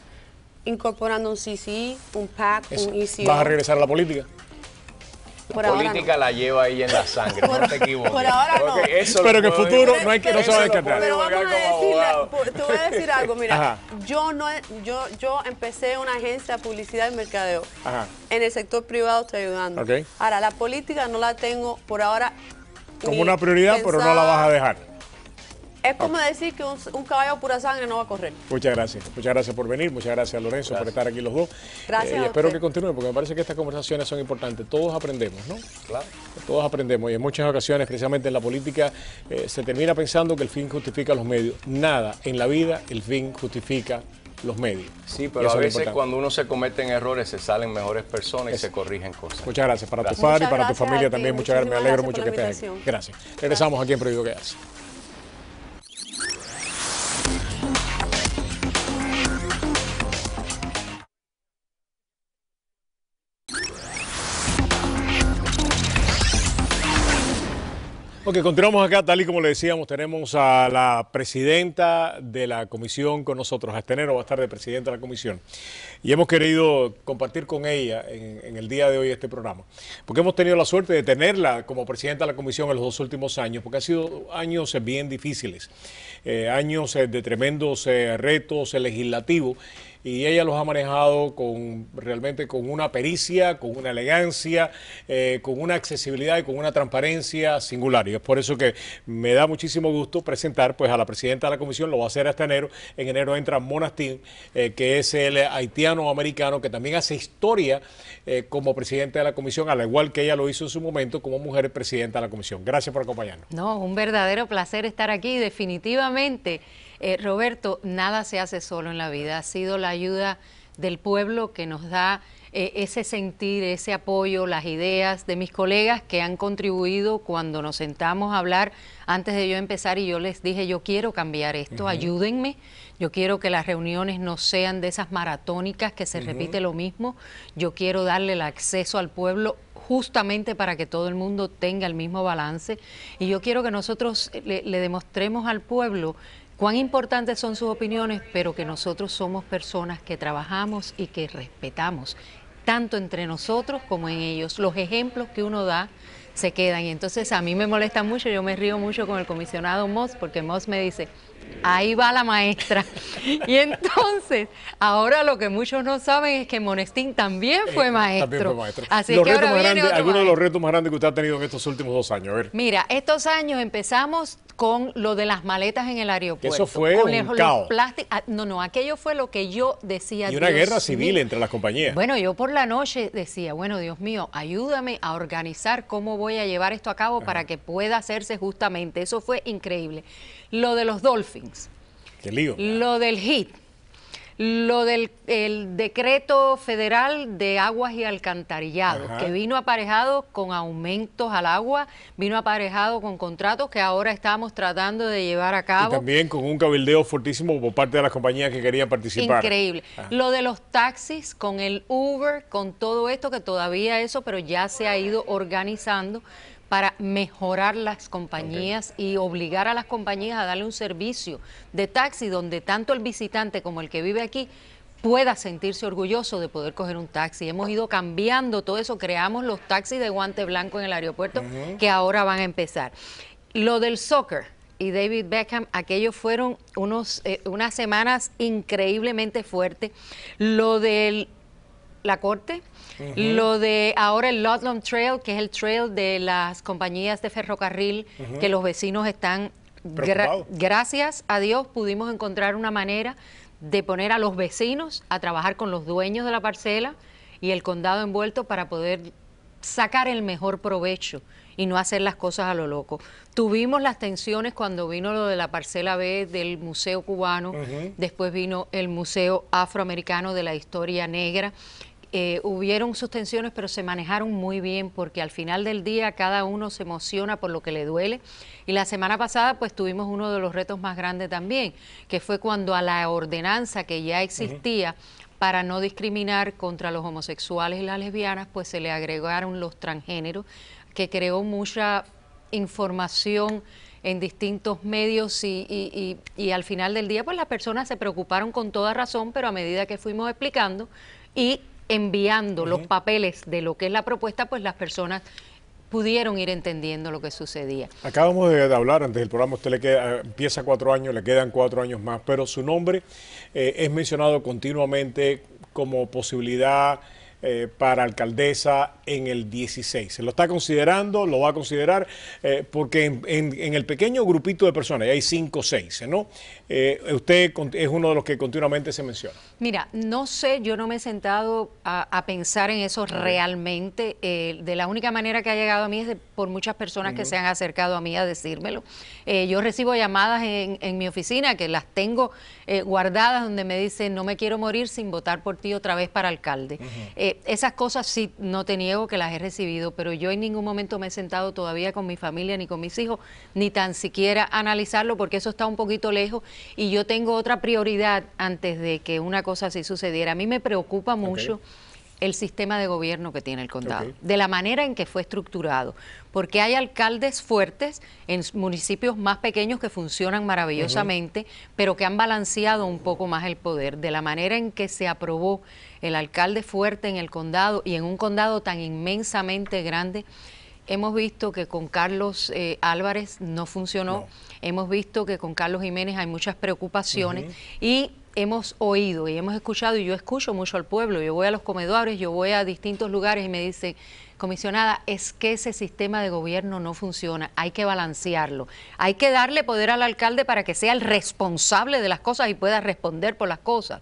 Incorporando un CCI, un PAC, un ICO. E ¿Vas a regresar a la política? la política la lleva ahí en la sangre, por, no te equivoques. Por ahora no. pero que en futuro no, hay que, no se va a descartar. Pero vamos a decirle, pues, te voy a decir algo, mira, yo no yo, yo empecé una agencia de publicidad y mercadeo. Ajá. En el sector privado estoy ayudando. Ahora, la política no la tengo por ahora. Como una prioridad, pero no la vas a dejar. Es como decir que un, caballo pura sangre no va a correr. Muchas gracias. Muchas gracias por venir. Muchas gracias, Lorenzo, por estar aquí los dos. Gracias. Eh, y espero que continúe, porque me parece que estas conversaciones son importantes. Todos aprendemos, ¿no? Claro. Todos aprendemos. Y en muchas ocasiones, precisamente en la política, eh, se termina pensando que el fin justifica los medios. Nada. En la vida, el fin justifica los medios. Sí, pero a veces cuando uno se cometen errores se salen mejores personas y se corrigen cosas. Muchas gracias para tu padre y para tu familia también. Muchas gracias, me alegro mucho que estés Gracias. Regresamos aquí en Prohibido que Ok, continuamos acá, tal y como le decíamos, tenemos a la presidenta de la comisión con nosotros, a Estenero va a estar de presidenta de la comisión, y hemos querido compartir con ella en, el día de hoy este programa, porque hemos tenido la suerte de tenerla como presidenta de la comisión en los dos últimos años, porque han sido años bien difíciles, eh, años eh, de tremendos eh, retos legislativos, y ella los ha manejado con realmente con una pericia, con una elegancia, eh, con una accesibilidad y con una transparencia singular. Y es por eso que me da muchísimo gusto presentar pues a la presidenta de la comisión, lo va a hacer hasta enero. En enero entra Monastín, eh, que es el haitiano americano que también hace historia eh, como presidente de la comisión, al igual que ella lo hizo en su momento como mujer presidenta de la comisión. Gracias por acompañarnos. No, un verdadero placer estar aquí, definitivamente. Eh, Roberto, nada se hace solo en la vida, ha sido la ayuda del pueblo que nos da eh, ese sentir, ese apoyo, las ideas de mis colegas que han contribuido cuando nos sentamos a hablar antes de yo empezar y yo les dije, yo quiero cambiar esto, ayúdenme, yo quiero que las reuniones no sean de esas maratónicas que se repite lo mismo, yo quiero darle el acceso al pueblo justamente para que todo el mundo tenga el mismo balance y yo quiero que nosotros le demostremos al pueblo cuán importantes son sus opiniones, pero que nosotros somos personas que trabajamos y que respetamos, tanto entre nosotros como en ellos. Los ejemplos que uno da se quedan y entonces a mí me molesta mucho, yo me río mucho con el comisionado Moss, porque Moss me dice, Ahí va la maestra. Y entonces, ahora lo que muchos no saben es que Monestín también fue maestro. Eh, también fue Así algunos de los retos más grandes que usted ha tenido en estos últimos dos años. Mira, estos años empezamos con lo de las maletas en el aeropuerto. Eso fue con ah, No, no, aquello fue lo que yo decía. Y una guerra civil entre las compañías. Bueno, yo por la noche decía, bueno, Dios mío, ayúdame a organizar cómo voy a llevar esto a cabo para que pueda hacerse justamente. Eso fue increíble lo de los Dolphins, lío. lo del HIT, lo del decreto federal de aguas y alcantarillado que vino aparejado con aumentos al agua, vino aparejado con contratos que ahora estamos tratando de llevar a cabo. Y también con un cabildeo fortísimo por parte de las compañías que querían participar. Increíble. Ah. Lo de los taxis, con el Uber, con todo esto, que todavía eso, pero ya se ha ido organizando para mejorar las compañías y obligar a las compañías a darle un servicio de taxi donde tanto el visitante como el que vive aquí pueda sentirse orgulloso de poder coger un taxi. Hemos ido cambiando todo eso, creamos los taxis de guante blanco en el aeropuerto que ahora van a empezar. Lo del soccer y David Beckham, aquellos fueron unos, eh, unas semanas increíblemente fuertes. Lo del la corte, lo de ahora el Lodlum Trail, que es el trail de las compañías de ferrocarril, que los vecinos están... gracias a Dios pudimos encontrar una manera de poner a los vecinos a trabajar con los dueños de la parcela y el condado envuelto para poder sacar el mejor provecho y no hacer las cosas a lo loco. Tuvimos las tensiones cuando vino lo de la parcela B del Museo Cubano, después vino el Museo Afroamericano de la Historia Negra eh, hubieron sus tensiones, pero se manejaron muy bien porque al final del día cada uno se emociona por lo que le duele. Y la semana pasada pues tuvimos uno de los retos más grandes también, que fue cuando a la ordenanza que ya existía para no discriminar contra los homosexuales y las lesbianas, pues se le agregaron los transgéneros, que creó mucha información en distintos medios y, y al final del día pues las personas se preocuparon con toda razón, pero a medida que fuimos explicando y enviando los papeles de lo que es la propuesta, pues las personas pudieron ir entendiendo lo que sucedía. Acabamos de hablar antes del programa, usted le queda, empieza cuatro años, le quedan cuatro años más, pero su nombre eh, es mencionado continuamente como posibilidad eh, para alcaldesa en el 16. Se lo está considerando, lo va a considerar, eh, porque en, el pequeño grupito de personas, hay 5 o 6, ¿no? Eh, usted es uno de los que continuamente se menciona. Mira, no sé, yo no me he sentado a, pensar en eso realmente. de la única manera que ha llegado a mí es por muchas personas que se han acercado a mí a decírmelo. yo recibo llamadas en, mi oficina que las tengo guardadas donde me dicen, no me quiero morir sin votar por ti otra vez para alcalde. Eh, esas cosas sí, no te niego que las he recibido, pero yo en ningún momento me he sentado todavía con mi familia ni con mis hijos, ni tan siquiera analizarlo, porque eso está un poquito lejos y yo tengo otra prioridad antes de que una cosa así sucediera. A mí me preocupa mucho. el sistema de gobierno que tiene el condado, de la manera en que fue estructurado, porque hay alcaldes fuertes en municipios más pequeños que funcionan maravillosamente, pero que han balanceado un poco más el poder, de la manera en que se aprobó el alcalde fuerte en el condado y en un condado tan inmensamente grande. Hemos visto que con Carlos eh, Álvarez no funcionó, hemos visto que con Carlos Jiménez hay muchas preocupaciones y hemos oído y hemos escuchado y yo escucho mucho al pueblo, yo voy a los comedores, yo voy a distintos lugares y me dicen, comisionada, es que ese sistema de gobierno no funciona, hay que balancearlo, hay que darle poder al alcalde para que sea el responsable de las cosas y pueda responder por las cosas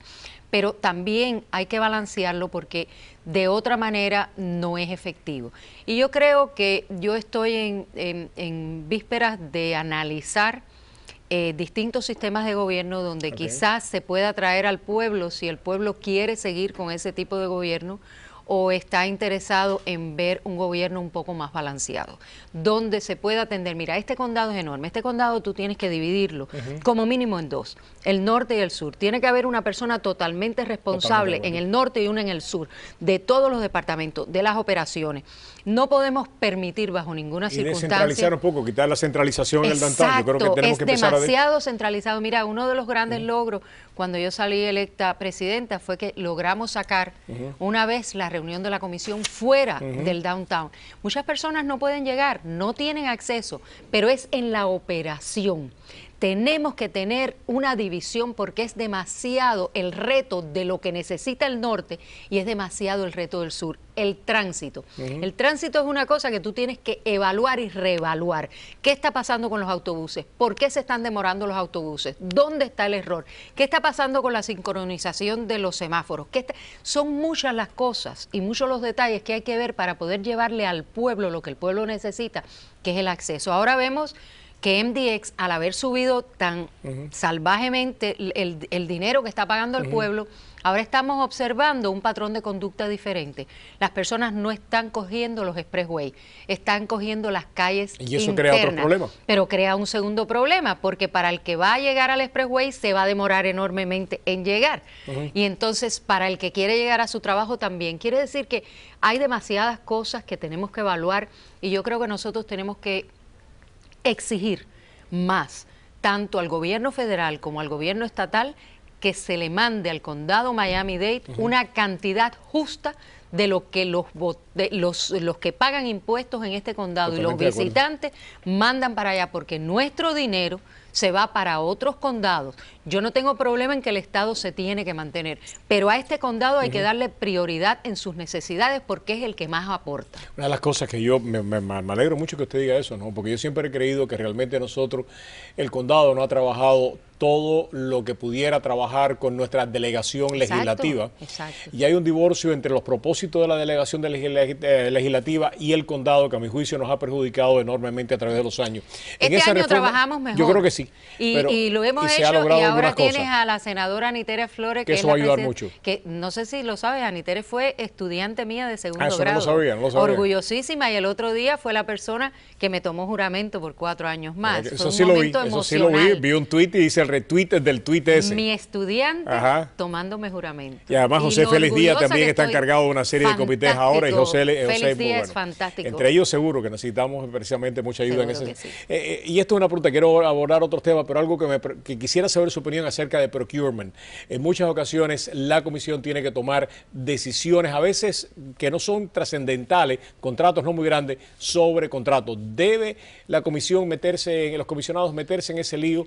pero también hay que balancearlo porque de otra manera no es efectivo. Y yo creo que yo estoy en, vísperas de analizar eh, distintos sistemas de gobierno donde quizás se pueda traer al pueblo, si el pueblo quiere seguir con ese tipo de gobierno, o está interesado en ver un gobierno un poco más balanceado, donde se pueda atender, mira, este condado es enorme, este condado tú tienes que dividirlo como mínimo en dos, el norte y el sur. Tiene que haber una persona totalmente responsable en el norte y una en el sur, de todos los departamentos, de las operaciones. No podemos permitir bajo ninguna y circunstancia... Descentralizar un poco, quitar la centralización el Yo creo que tenemos que empezar demasiado centralizado. Mira, uno de los grandes logros cuando yo salí electa presidenta fue que logramos sacar una vez la reunión de la comisión fuera del downtown. Muchas personas no pueden llegar, no tienen acceso, pero es en la operación. Tenemos que tener una división porque es demasiado el reto de lo que necesita el norte y es demasiado el reto del sur. El tránsito. El tránsito es una cosa que tú tienes que evaluar y reevaluar. ¿Qué está pasando con los autobuses? ¿Por qué se están demorando los autobuses? ¿Dónde está el error? ¿Qué está pasando con la sincronización de los semáforos? Son muchas las cosas y muchos los detalles que hay que ver para poder llevarle al pueblo lo que el pueblo necesita, que es el acceso. Ahora vemos que MDX, al haber subido tan salvajemente el, dinero que está pagando el pueblo, ahora estamos observando un patrón de conducta diferente. Las personas no están cogiendo los expressway, están cogiendo las calles Y eso crea otro problema. Pero crea un segundo problema, porque para el que va a llegar al expressway se va a demorar enormemente en llegar. Y entonces, para el que quiere llegar a su trabajo también. Quiere decir que hay demasiadas cosas que tenemos que evaluar y yo creo que nosotros tenemos que exigir más tanto al gobierno federal como al gobierno estatal que se le mande al condado Miami-Dade una cantidad justa de lo que los, los, que pagan impuestos en este condado y los visitantes mandan para allá, porque nuestro dinero se va para otros condados. Yo no tengo problema en que el Estado se tiene que mantener, pero a este condado hay que darle prioridad en sus necesidades porque es el que más aporta. Una de las cosas que yo me, me alegro mucho que usted diga eso, ¿no? porque yo siempre he creído que realmente nosotros, el condado no ha trabajado todo lo que pudiera trabajar con nuestra delegación legislativa. Y hay un divorcio entre los propósitos de la delegación eh, legislativa y el condado que a mi juicio nos ha perjudicado enormemente a través de los años. en ese año trabajamos mejor. Yo creo que sí. Y, lo hemos hecho y ahora tienes a la senadora Anitere Flores que, eso va ayudar mucho. Que no sé si lo sabes, Anitere fue estudiante mía de segundo ah, eso grado. lo sabía, sabía. Orgullosísima y el otro día fue la persona que me tomó juramento por cuatro años más. eso, sí lo vi, eso sí lo vi, vi un tuit y dice el retweet del tweet ese. Mi estudiante tomando mejoramiento. Y además José Feliz Félix Díaz también está encargado de una serie de comités ahora y José, Félix fantástico. Entre ellos seguro que necesitamos precisamente mucha ayuda en ese eh, eh, Y esto es una pregunta, quiero abordar otros temas, pero algo que, me, que quisiera saber su opinión acerca de procurement. En muchas ocasiones la comisión tiene que tomar decisiones, a veces que no son trascendentales, contratos no muy grandes, sobre contratos. ¿Debe la comisión meterse, en, los comisionados meterse en ese lío?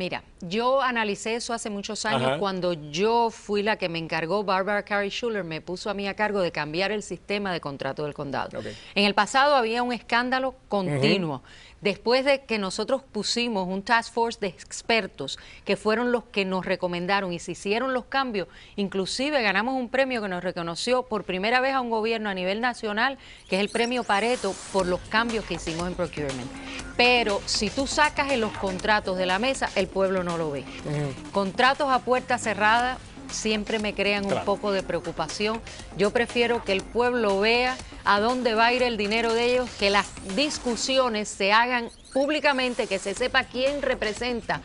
Mira, yo analicé eso hace muchos años cuando yo fui la que me encargó, Barbara Carey Schuller me puso a mí a cargo de cambiar el sistema de contrato del condado. En el pasado había un escándalo continuo después de que nosotros pusimos un task force de expertos que fueron los que nos recomendaron y se hicieron los cambios, inclusive ganamos un premio que nos reconoció por primera vez a un gobierno a nivel nacional, que es el premio Pareto, por los cambios que hicimos en procurement. Pero si tú sacas en los contratos de la mesa, el pueblo no lo ve. Contratos a puerta cerrada, siempre me crean un poco de preocupación. Yo prefiero que el pueblo vea a dónde va a ir el dinero de ellos, que las discusiones se hagan públicamente, que se sepa quién representa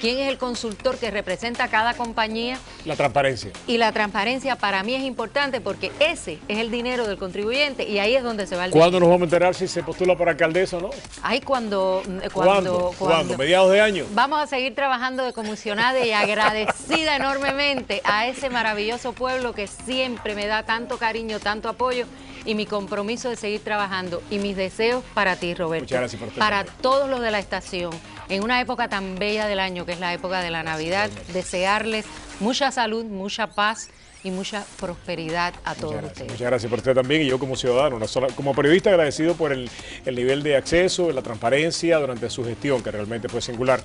quién es el consultor que representa a cada compañía. La transparencia. Y la transparencia para mí es importante porque ese es el dinero del contribuyente y ahí es donde se va el ¿Cuándo nos vamos a enterar si se postula para alcaldesa o no? Ahí cuando... Mm, cuando, ¿Mediados de año? Vamos a seguir trabajando de comisionada y agradecida enormemente a ese maravilloso pueblo que siempre me da tanto cariño, tanto apoyo y mi compromiso de seguir trabajando y mis deseos para ti, Roberto. Muchas gracias por Para todos los de la estación en una época tan bella del año, que es la época de la Navidad, desearles mucha salud, mucha paz y mucha prosperidad a todos ustedes. Muchas gracias por usted también y yo como ciudadano, como periodista agradecido por el, el, nivel de acceso, la transparencia durante su gestión, que realmente fue singular.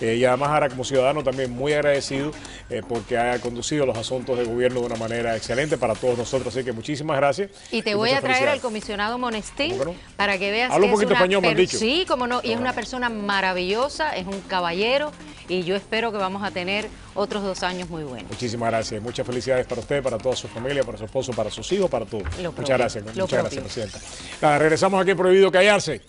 Eh, y además ahora como ciudadano también muy agradecido eh, porque ha conducido los asuntos de gobierno de una manera excelente para todos nosotros, así que muchísimas gracias. Y te voy a traer al comisionado Monestín para que veas Hablo que un poquito español, Sí, como no, y es una persona maravillosa, es un caballero y yo espero que vamos a tener otros dos años muy buenos. Muchísimas gracias, muchas felicidades para usted, para toda su familia, para su esposo, para sus hijos, para todos. Muchas gracias, muchas gracias, Presidenta. regresamos aquí Prohibido Callarse.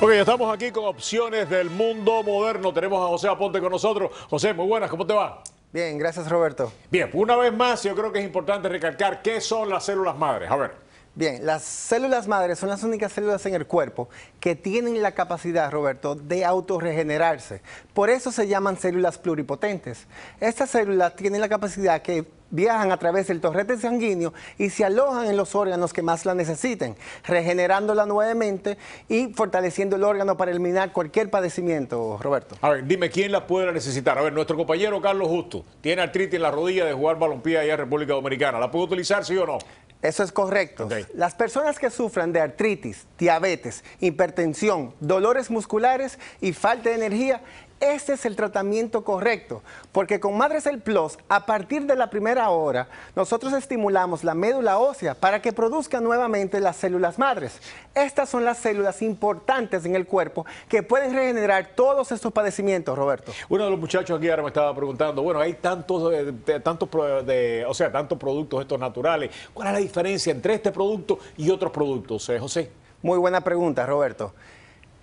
Ok, ya estamos aquí con opciones del mundo moderno. Tenemos a José Aponte con nosotros. José, muy buenas, ¿cómo te va? Bien, gracias Roberto. Bien, una vez más yo creo que es importante recalcar qué son las células madres. A ver. Bien, las células madres son las únicas células en el cuerpo que tienen la capacidad, Roberto, de autorregenerarse. Por eso se llaman células pluripotentes. Estas células tienen la capacidad que viajan a través del torrete sanguíneo y se alojan en los órganos que más la necesiten, regenerándola nuevamente y fortaleciendo el órgano para eliminar cualquier padecimiento, Roberto. A ver, dime quién la puede necesitar. A ver, nuestro compañero Carlos Justo tiene artritis en la rodilla de jugar balompié allá en República Dominicana. ¿La puede utilizar, sí o no? Eso es correcto. Las personas que sufran de artritis, diabetes, hipertensión, dolores musculares y falta de energía este es el tratamiento correcto, porque con El Plus, a partir de la primera hora, nosotros estimulamos la médula ósea para que produzca nuevamente las células madres. Estas son las células importantes en el cuerpo que pueden regenerar todos estos padecimientos, Roberto. Uno de los muchachos aquí ahora me estaba preguntando, bueno, hay tantos, eh, tantos, o sea, tantos productos estos naturales. ¿Cuál es la diferencia entre este producto y otros productos, eh, José? Muy buena pregunta, Roberto.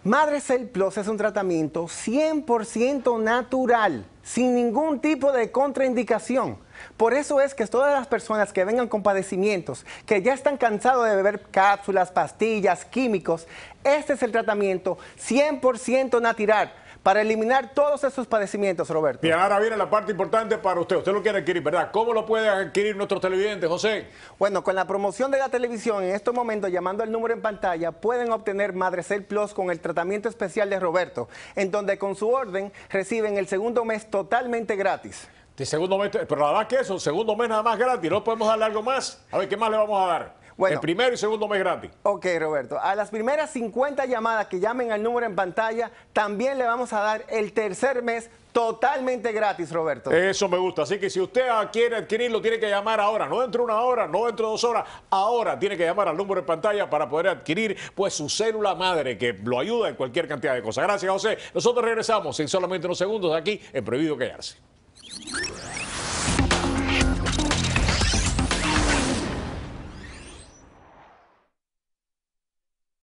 Madre Cell Plus es un tratamiento 100% natural, sin ningún tipo de contraindicación. Por eso es que todas las personas que vengan con padecimientos, que ya están cansados de beber cápsulas, pastillas, químicos, este es el tratamiento 100% natural para eliminar todos esos padecimientos, Roberto. Y ahora viene la parte importante para usted. Usted lo quiere adquirir, ¿verdad? ¿Cómo lo pueden adquirir nuestros televidentes, José? Bueno, con la promoción de la televisión, en estos momentos, llamando al número en pantalla, pueden obtener Madrecel Plus con el tratamiento especial de Roberto, en donde con su orden reciben el segundo mes totalmente gratis. De segundo mes, pero nada más que eso, segundo mes nada más gratis, no podemos darle algo más. A ver, ¿qué más le vamos a dar? el primero y segundo mes gratis. Ok, Roberto. A las primeras 50 llamadas que llamen al número en pantalla, también le vamos a dar el tercer mes totalmente gratis, Roberto. Eso me gusta. Así que si usted ah, quiere adquirirlo, tiene que llamar ahora. No dentro de una hora, no dentro de dos horas. Ahora tiene que llamar al número en pantalla para poder adquirir pues su célula madre, que lo ayuda en cualquier cantidad de cosas. Gracias, José. Nosotros regresamos en solamente unos segundos aquí en Prohibido Callarse.